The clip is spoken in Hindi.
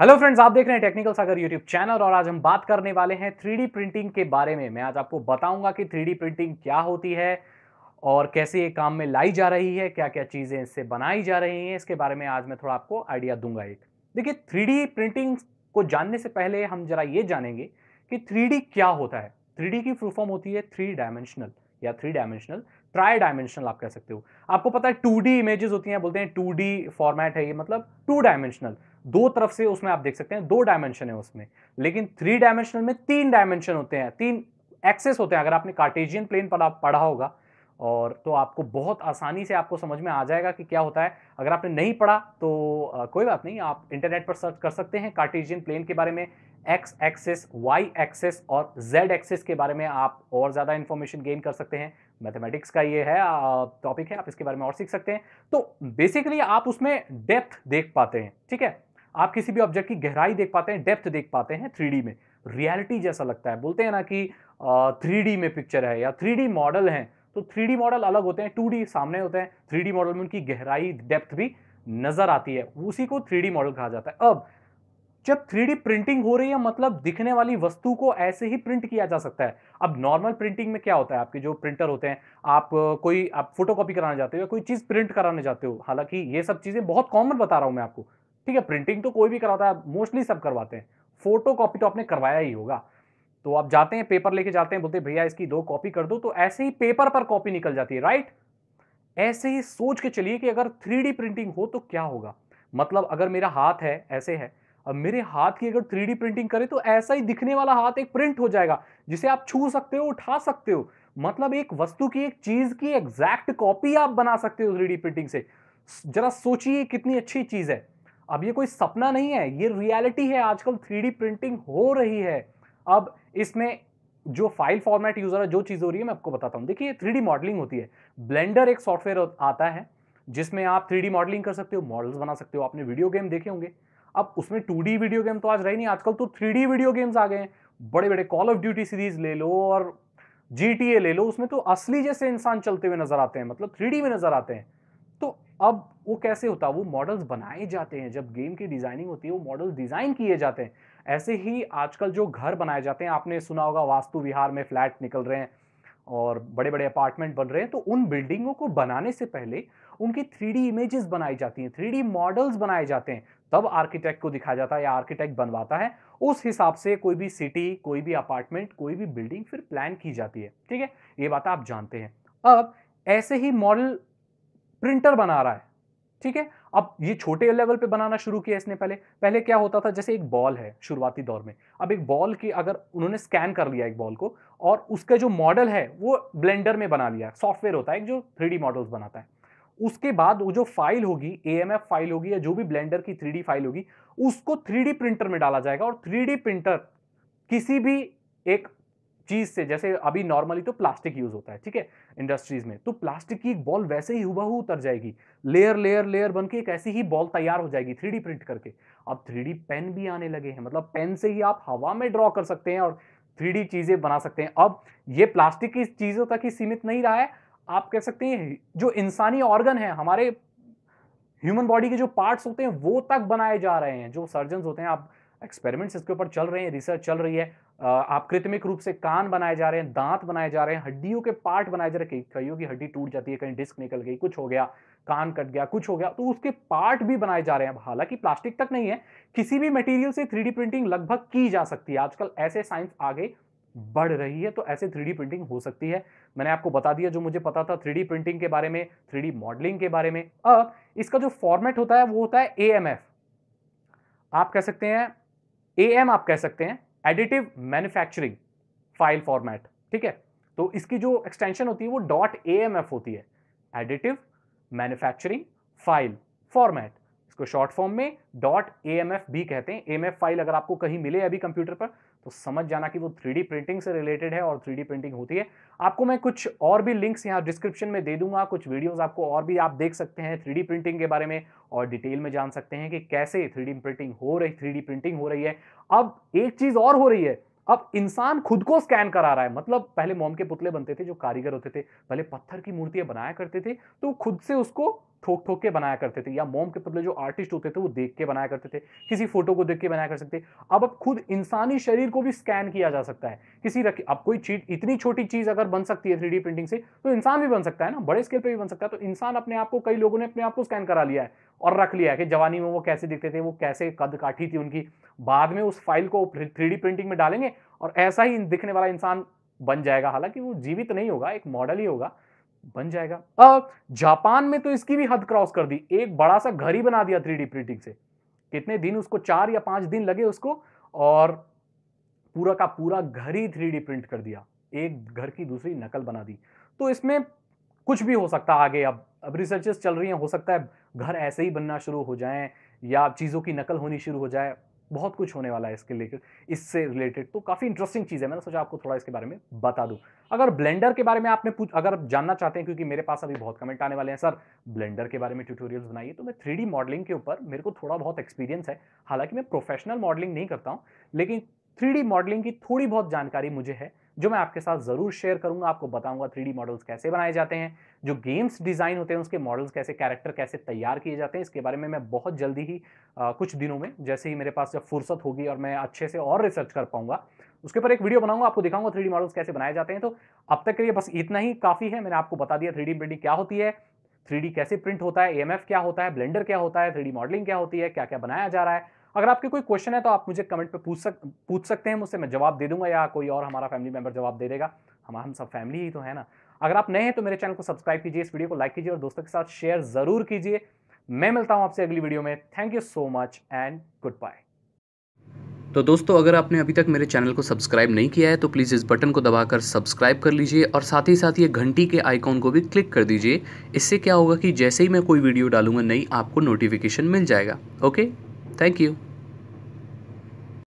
हेलो फ्रेंड्स आप देख रहे हैं टेक्निकल सागर यूट्यूब चैनल और आज हम बात करने वाले हैं थ्री प्रिंटिंग के बारे में मैं आज आपको बताऊंगा कि थ्री प्रिंटिंग क्या होती है और कैसे ये काम में लाई जा रही है क्या क्या चीज़ें इससे बनाई जा रही हैं इसके बारे में आज मैं थोड़ा आपको आइडिया दूंगा एक देखिए थ्री प्रिंटिंग को जानने से पहले हम जरा ये जानेंगे कि थ्री क्या होता है थ्री की फुल फॉर्म होती है थ्री डायमेंशनल या थ्री डायमेंशनल ट्राई डायमेंशनल आप कह सकते हो आपको पता है टू डी इमेजेस होती हैं बोलते हैं टू डी फॉर्मेट है ये मतलब टू डायमेंशनल दो तरफ से उसमें आप देख सकते हैं दो डायमेंशन है उसमें लेकिन थ्री डायमेंशनल में तीन डायमेंशन होते हैं तीन एक्सेस होते हैं अगर आपने कार्टेजियन प्लेन पर आप पढ़ा होगा और तो आपको बहुत आसानी से आपको समझ में आ जाएगा कि क्या होता है अगर आपने नहीं पढ़ा तो आ, कोई बात नहीं आप इंटरनेट पर सर्च कर सकते हैं कार्टेजियन प्लेन के बारे में एक्स एक्सेस वाई एक्सेस और जेड एक्सेस के बारे में आप और ज़्यादा इन्फॉर्मेशन गेन कर सकते हैं मैथमेटिक्स का ये है टॉपिक है आप इसके बारे में और सीख सकते हैं तो बेसिकली आप उसमें डेप्थ देख पाते हैं ठीक है आप किसी भी ऑब्जेक्ट की गहराई देख पाते हैं डेप्थ देख पाते हैं थ्री में रियलिटी जैसा लगता है बोलते हैं ना कि थ्री में पिक्चर है या थ्री मॉडल है तो थ्री मॉडल अलग होते हैं टू सामने होते हैं थ्री मॉडल में उनकी गहराई डेप्थ भी नज़र आती है उसी को थ्री मॉडल कहा जाता है अब जब थ्री प्रिंटिंग हो रही है मतलब दिखने वाली वस्तु को ऐसे ही प्रिंट किया जा सकता है अब नॉर्मल प्रिंटिंग में क्या होता है आपके जो प्रिंटर होते हैं आप कोई आप फोटो कॉपी कराने जाते हो या कोई चीज़ प्रिंट कराने जाते हो हालांकि ये सब चीज़ें बहुत कॉमन बता रहा हूँ मैं आपको ठीक है प्रिंटिंग तो कोई भी कराता है मोस्टली सब करवाते हैं फोटो कॉपी तो आपने करवाया ही होगा तो आप जाते हैं पेपर लेके जाते हैं बोलते भैया इसकी दो कॉपी कर दो तो ऐसे ही पेपर पर कॉपी निकल जाती है राइट ऐसे ही सोच के चलिए कि अगर थ्री प्रिंटिंग हो तो क्या होगा मतलब अगर मेरा हाथ है ऐसे है अब मेरे हाथ की अगर थ्री प्रिंटिंग करें तो ऐसा ही दिखने वाला हाथ एक प्रिंट हो जाएगा जिसे आप छू सकते हो उठा सकते हो मतलब एक वस्तु की एक चीज की एग्जैक्ट कॉपी आप बना सकते हो थ्री प्रिंटिंग से जरा सोचिए कितनी अच्छी चीज है अब ये कोई सपना नहीं है ये रियलिटी है आजकल थ्री प्रिंटिंग हो रही है अब इसमें जो फाइल फॉर्मेट यूजर है जो चीज़ हो रही है मैं आपको बताता हूँ देखिए थ्री मॉडलिंग होती है ब्लेंडर एक सॉफ्टवेयर आता है जिसमें आप थ्री मॉडलिंग कर सकते हो मॉडल्स बना सकते हो आपने वीडियो गेम देखे होंगे अब उसमें टू वीडियो गेम तो आज रही नहीं आजकल तो थ्री वीडियो गेम्स आ गए हैं बड़े बड़े कॉल ऑफ ड्यूटी सीरीज ले लो और जी ले लो उसमें तो असली जैसे इंसान चलते हुए नजर आते हैं मतलब थ्री में नजर आते हैं तो अब वो कैसे होता है वो मॉडल्स बनाए जाते हैं जब गेम की डिज़ाइनिंग होती है वो मॉडल्स डिज़ाइन किए जाते हैं ऐसे ही आजकल जो घर बनाए जाते हैं आपने सुना होगा वास्तु विहार में फ्लैट निकल रहे हैं और बड़े बड़े अपार्टमेंट बन रहे हैं तो उन बिल्डिंगों को बनाने से पहले उनकी थ्री डी इमेजेस बनाई जाती हैं थ्री डी मॉडल्स बनाए जाते हैं तब आर्किटेक्ट को दिखाया जाता है या आर्किटेक्ट बनवाता है उस हिसाब से कोई भी सिटी कोई भी अपार्टमेंट कोई भी बिल्डिंग फिर प्लान की जाती है ठीक है ये बात आप जानते हैं अब ऐसे ही मॉडल प्रिंटर बना रहा है ठीक है अब ये छोटे लेवल पे बनाना शुरू किया इसने पहले पहले क्या होता था जैसे एक बॉल है शुरुआती दौर में अब एक बॉल की अगर उन्होंने स्कैन कर लिया एक बॉल को और उसका जो मॉडल है वो ब्लेंडर में बना लिया सॉफ्टवेयर होता है एक जो थ्री मॉडल्स बनाता है उसके बाद वो जो फाइल होगी ए फाइल होगी या जो भी ब्लेंडर की थ्री फाइल होगी उसको थ्री प्रिंटर में डाला जाएगा और थ्री प्रिंटर किसी भी एक चीज़ से जैसे अभी नॉर्मली तो प्लास्टिक यूज़ होता है ठीक है इंडस्ट्रीज़ में तो प्लास्टिक की बॉल वैसे ही हुआ हुआ उतर जाएगी लेयर लेयर लेयर बन के एक ऐसी ही बॉल तैयार हो जाएगी थ्री प्रिंट करके अब थ्री पेन भी आने लगे हैं मतलब पेन से ही आप हवा में ड्रॉ कर सकते हैं और थ्री चीज़ें बना सकते हैं अब ये प्लास्टिक की चीज़ों तक ही सीमित नहीं रहा है आप कह सकते हैं जो इंसानी ऑर्गन है हमारे ह्यूमन बॉडी के जो पार्ट्स होते हैं वो तक बनाए जा रहे हैं जो सर्जन होते हैं आप एक्सपेरिमेंट्स इसके ऊपर चल रहे हैं रिसर्च चल रही है आप कृत्रिमिक रूप से कान बनाए जा रहे हैं दांत बनाए जा रहे हैं हड्डियों के पार्ट बनाए जा रहे हैं कईयों की हड्डी टूट जाती है कहीं डिस्क निकल गई कुछ हो गया कान कट गया कुछ हो गया तो उसके पार्ट भी बनाए जा रहे हैं हालांकि प्लास्टिक तक नहीं है किसी भी मटेरियल से थ्री प्रिंटिंग लगभग की जा सकती है आजकल ऐसे साइंस आगे बढ़ रही है तो ऐसे थ्री प्रिंटिंग हो सकती है मैंने आपको बता दिया जो मुझे पता था थ्री प्रिंटिंग के बारे में थ्री मॉडलिंग के बारे में अब इसका जो फॉर्मेट होता है वो होता है ए आप कह सकते हैं एम आप कह सकते हैं एडिटिव मैन्युफैक्चरिंग फाइल फॉर्मेट ठीक है तो इसकी जो एक्सटेंशन होती है वो डॉट ए एम एफ होती है एडिटिव मैन्युफैक्चरिंग फाइल फॉर्मेट इसको शॉर्ट फॉर्म में डॉट ए एम एफ भी कहते हैं एफ फाइल अगर आपको कहीं मिले अभी कंप्यूटर पर तो समझ जाना कि वो थ्री प्रिंटिंग से रिलेटेड है और थ्री प्रिंटिंग होती है आपको मैं कुछ और भी लिंक्स यहाँ डिस्क्रिप्शन में दे दूंगा कुछ वीडियोस आपको और भी आप देख सकते हैं थ्री प्रिंटिंग के बारे में और डिटेल में जान सकते हैं कि कैसे थ्री प्रिंटिंग हो रही थ्री प्रिंटिंग हो रही है अब एक चीज और हो रही है अब इंसान खुद को स्कैन करा रहा है मतलब पहले मोम के पुतले बनते थे जो कारीगर होते थे पहले पत्थर की मूर्तियां बनाया करते थे तो खुद से उसको ठोक ठोक के बनाया करते थे या मोम के पुतले जो आर्टिस्ट होते थे वो देख के बनाया करते थे किसी फोटो को देख के बनाया कर सकते अब अब खुद इंसानी शरीर को भी स्कैन किया जा सकता है किसी रख अब कोई चीज इतनी छोटी चीज अगर बन सकती है थ्री प्रिंटिंग से तो इंसान भी बन सकता है ना बड़े स्केल पर भी बन सकता है तो इंसान अपने आप को कई लोगों ने अपने आप को स्कैन करा लिया है और रख लिया है कि जवानी में वो कैसे दिखते थे वो कैसे कद काठी थी उनकी बाद में उस फाइल को थ्री प्रिंटिंग में डालेंगे और ऐसा ही दिखने वाला इंसान बन जाएगा हालांकि वो जीवित नहीं होगा एक मॉडल ही होगा बन जाएगा अब जापान में तो इसकी भी हद क्रॉस कर दी एक बड़ा सा घर ही बना दिया थ्री प्रिंटिंग से कितने दिन उसको चार या पांच दिन लगे उसको और पूरा का पूरा घर ही थ्री प्रिंट कर दिया एक घर की दूसरी नकल बना दी तो इसमें कुछ भी हो सकता आगे अब अब रिसर्चेस चल रही हैं हो सकता है घर ऐसे ही बनना शुरू हो जाएं या चीज़ों की नकल होनी शुरू हो जाए बहुत कुछ होने वाला है इसके लेकर इससे रिलेटेड तो काफ़ी इंटरेस्टिंग चीज़ है मैंने सोचा आपको थोड़ा इसके बारे में बता दूं अगर ब्लेंडर के बारे में आपने पूछ अगर आप जानना चाहते हैं क्योंकि मेरे पास अभी बहुत कमेंट आने वाले हैं सर ब्लेंडर के बारे में ट्यूटोरियल्स बनाइए तो मैं थ्री मॉडलिंग के ऊपर मेरे को थोड़ा बहुत एक्सपीरियंस है हालांकि मैं प्रोफेशनल मॉडलिंग नहीं करता हूँ लेकिन थ्री मॉडलिंग की थोड़ी बहुत जानकारी मुझे है जो मैं आपके साथ ज़रूर शेयर करूंगा आपको बताऊंगा थ्री मॉडल्स कैसे बनाए जाते हैं जो गेम्स डिज़ाइन होते हैं उसके मॉडल्स कैसे कैरेक्टर कैसे तैयार किए जाते हैं इसके बारे में मैं बहुत जल्दी ही आ, कुछ दिनों में जैसे ही मेरे पास जब फुर्सत होगी और मैं अच्छे से और रिसर्च कर पाऊंगा उसके ऊपर एक वीडियो बनाऊंगा आपको दिखाऊंगा थ्री मॉडल्स कैसे बनाए जाते हैं तो अब तक के लिए बस इतना ही काफ़ी है मैंने आपको बता दिया थ्री प्रिंटिंग क्या होती है थ्री कैसे प्रिंट होता है ए क्या होता है ब्लेंडर क्या होता है थ्री मॉडलिंग क्या होती है क्या क्या बनाया जा रहा है अगर आपके कोई क्वेश्चन है तो आप मुझे कमेंट पर पूछ सक पूछ सकते हैं मुझसे मैं जवाब दे दूंगा या कोई और हमारा फैमिली मेंबर जवाब दे देगा हम हम सब फैमिली ही तो है ना अगर आप नए हैं तो मेरे चैनल को सब्सक्राइब कीजिए इस वीडियो को लाइक कीजिए और दोस्तों के साथ शेयर ज़रूर कीजिए मैं मिलता हूँ आपसे अगली वीडियो में thank you so much and goodbye तो दोस्तों अगर आपने अभी तक मेरे चैनल को सब्सक्राइब नहीं किया है तो प्लीज़ इस बटन को दबाकर सब्सक्राइब कर लीजिए और साथ ही साथ ये घंटी के आइकॉन को भी क्लिक कर दीजिए इससे क्या होगा कि जैसे ही मैं कोई वीडियो डालूंगा नई आपको नोटिफिकेशन मिल जाएगा ओके थैंक यू